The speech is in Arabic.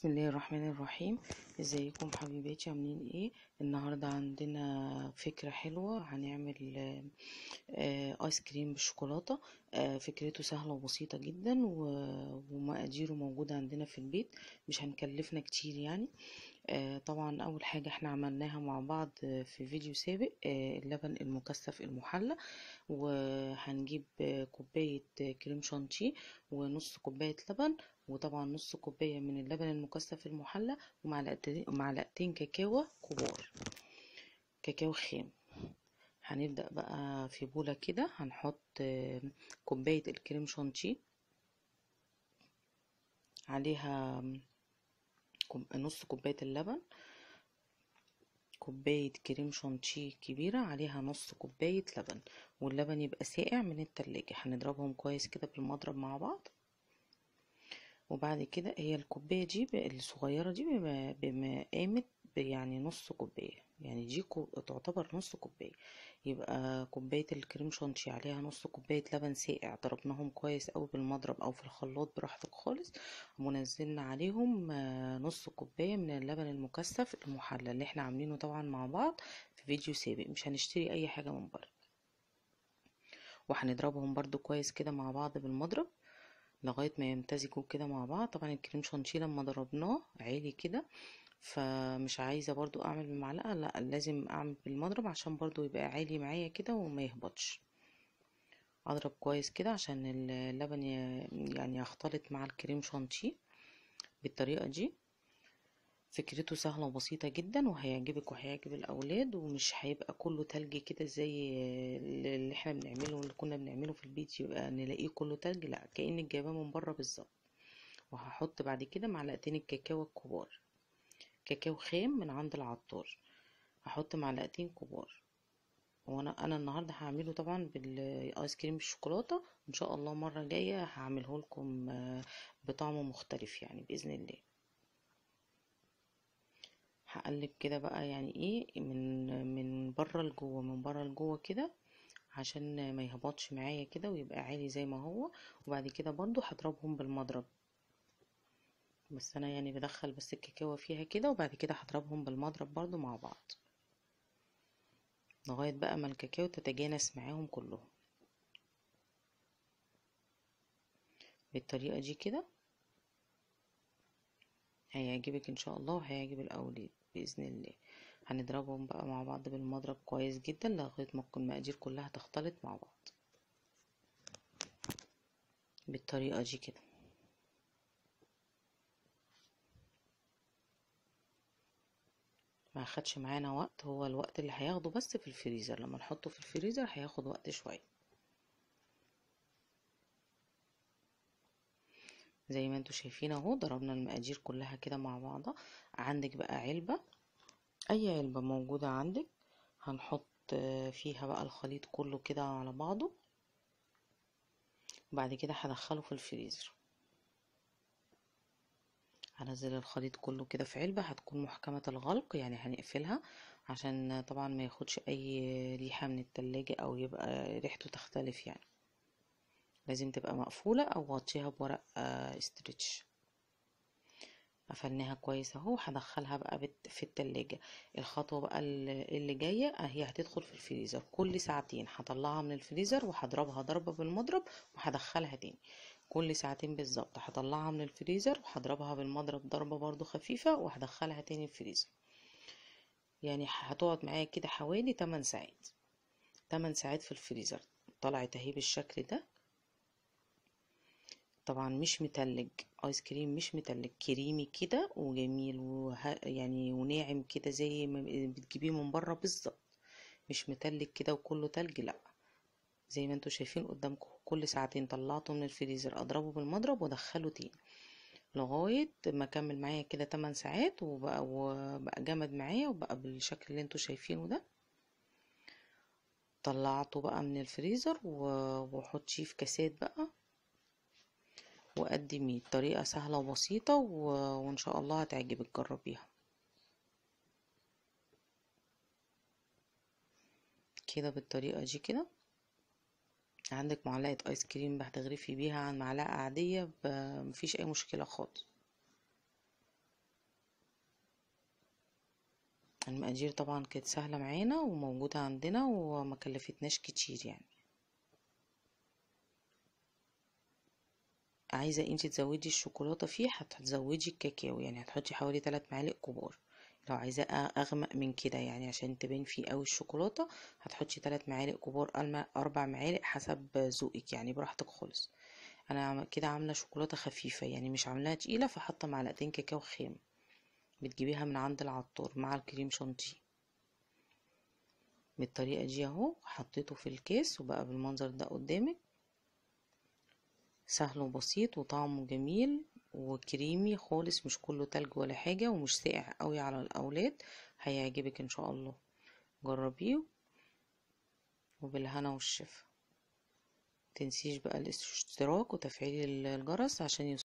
بسم الله الرحمن الرحيم ازيكم حبيباتي عاملين ايه النهارده عندنا فكره حلوه هنعمل آه، آيس كريم بالشوكولاته آه، فكرته سهلة وبسيطة جدا ومقاديره موجودة عندنا في البيت مش هنكلفنا كتير يعني آه، طبعا اول حاجة احنا عملناها مع بعض في فيديو سابق آه، اللبن المكثف المحلى وهنجيب كوباية كريم شانتي ونص كوباية لبن وطبعا نص كوباية من اللبن المكثف المحلى ومعلقتين كاكاو كبار كاكاو خام هنبدأ بقى في بولة كده هنحط كوباية الكريم شانتي عليها نص كوباية اللبن كوباية كريم شانتي كبيرة عليها نص كوباية لبن واللبن يبقى ساقع من التلاجة هنضربهم كويس كده بالمضرب مع بعض وبعد كده هي الكوباية دي الصغيرة دي قامت يعني نص كوباية يعني دي تعتبر نص كوباية يبقى كوباية الكريم شانتي عليها نص كوباية لبن ساقع ضربناهم كويس او بالمضرب او في الخلاط براحتك خالص ونزلنا عليهم آه، نص كوباية من اللبن المكثف المحلى اللي احنا عاملينه طبعا مع بعض في فيديو سابق مش هنشتري اي حاجة من بره وهنضربهم برضو كويس كده مع بعض بالمضرب لغاية ما يمتزجوا كده مع بعض طبعا الكريم شانتيه لما ضربناه عالي كده فمش عايزة برضو اعمل بالمعلقة لا لازم اعمل بالمضرب عشان برضو يبقى عالي معايا كده وما يهبطش اضرب كويس كده عشان اللبن يعني يختلط مع الكريم شانتيه بالطريقة دي فكرته سهلة وبسيطة جدا وهيعجبك وهيعجب الأولاد ومش هيبقى كله تلج كده زي اللي احنا بنعمله اللي كنا بنعمله في البيت يبقى نلاقيه كله تلج لا كأنك جايباه من بره بالظبط وهحط بعد كده معلقتين الكاكاو الكبار كاكاو خام من عند العطار هحط معلقتين كبار وانا انا النهارده هعمله طبعا بالايس كريم بالشوكولاته ان شاء الله مره جايه هعمله لكم آه، بطعم مختلف يعني باذن الله هقلب كده بقى يعني ايه من من بره لجوه من بره لجوه كده عشان ما يهبطش معايا كده ويبقى عالي زي ما هو وبعد كده برضو هضربهم بالمضرب بس انا يعني بدخل بس الكاكاو فيها كده وبعد كده هضربهم بالمضرب برضو مع بعض لغاية بقى ما الكاكاو تتجانس معاهم كلهم بالطريقة دي كده هيعجبك ان شاء الله وهيعجب الاولاد باذن الله هنضربهم بقى مع بعض بالمضرب كويس جدا لغاية ما المقادير كلها تختلط مع بعض بالطريقة دي كده ما خدش معانا وقت هو الوقت اللي هياخده بس في الفريزر لما نحطه في الفريزر هياخد وقت شوية زي ما انتوا شايفين اهو ضربنا المقادير كلها كده مع بعضها عندك بقى علبة اي علبة موجودة عندك هنحط فيها بقى الخليط كله كده على بعضه وبعد كده هدخله في الفريزر هنزل الخليط كله كده في علبة هتكون محكمة الغلق يعني هنقفلها عشان طبعا ما ياخدش اي ريحة من التلاجة او يبقى ريحته تختلف يعني لازم تبقى مقفولة او غطيها بورق آه، استرتش قفلناها كويس اهو هدخلها بقى في التلاجة الخطوة بقى اللي جاية آه، هي هتدخل في الفريزر كل ساعتين هطلعها من الفريزر وهضربها ضربة بالمضرب وهدخلها تاني كل ساعتين بالظبط هطلعها من الفريزر وهضربها بالمضرب ضربة برضو خفيفة وهدخلها تاني الفريزر يعني هتقعد معايا كده حوالي 8 ساعات 8 ساعات في الفريزر طلعت اهي بالشكل ده طبعا مش متلج ايس كريم مش متلج كريمي كده وجميل وه... يعني وناعم كده زي ما بتجيبيه من بره بالظبط مش متلج كده وكله تلج لا زي ما انتوا شايفين قدامكم كل ساعتين طلعته من الفريزر اضربه بالمضرب وادخله تاني لغايه ما كمل معايا كده 8 ساعات وبقى, وبقى جمد معايا وبقى بالشكل اللي انتوا شايفينه ده طلعته بقى من الفريزر شيء في كاسات بقى وقدميه طريقه سهله وبسيطه وان شاء الله هتعجبك جربيها كده بالطريقه دي كده عندك معلقة ايس كريم هتغرفي بيها عن معلقة عادية مفيش اي مشكلة خالص المقادير طبعا كانت سهلة معانا وموجودة عندنا وما كلفتناش كتير يعني عايزة انتي تزودي الشوكولاتة فيه هتزودي الكاكاو يعني هتحطي حوالي 3 معالق كبار لو عايزاه اغمق من كده يعني عشان تبان فيه اوي الشوكولاته هتحطي تلات معالق كبار اربع معالق حسب ذوقك يعني براحتك خالص انا كده عامله شوكولاته خفيفه يعني مش عاملاها تقيله فحاطه معلقتين كاكاو خام بتجيبيها من عند العطار مع الكريم شانتيه بالطريقه دي اهو حطيته في الكيس وبقى بالمنظر ده قدامك سهل وبسيط وطعمه جميل وكريمي خالص مش كله تلج ولا حاجة ومش ساقع قوي على الأولاد هيعجبك إن شاء الله جربيه وبالهنا والشفا تنسيش بقى الاشتراك وتفعيل الجرس عشان يوصل